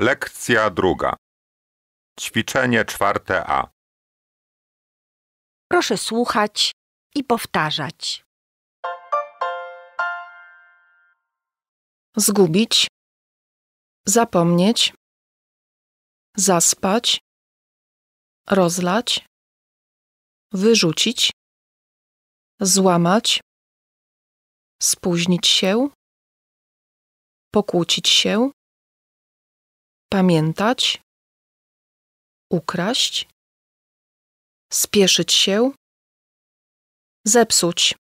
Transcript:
Lekcja druga. Ćwiczenie czwarte A. Proszę słuchać i powtarzać. Zgubić, zapomnieć, zaspać, rozlać, wyrzucić, złamać, spóźnić się, pokłócić się pamiętać, ukraść, spieszyć się, zepsuć.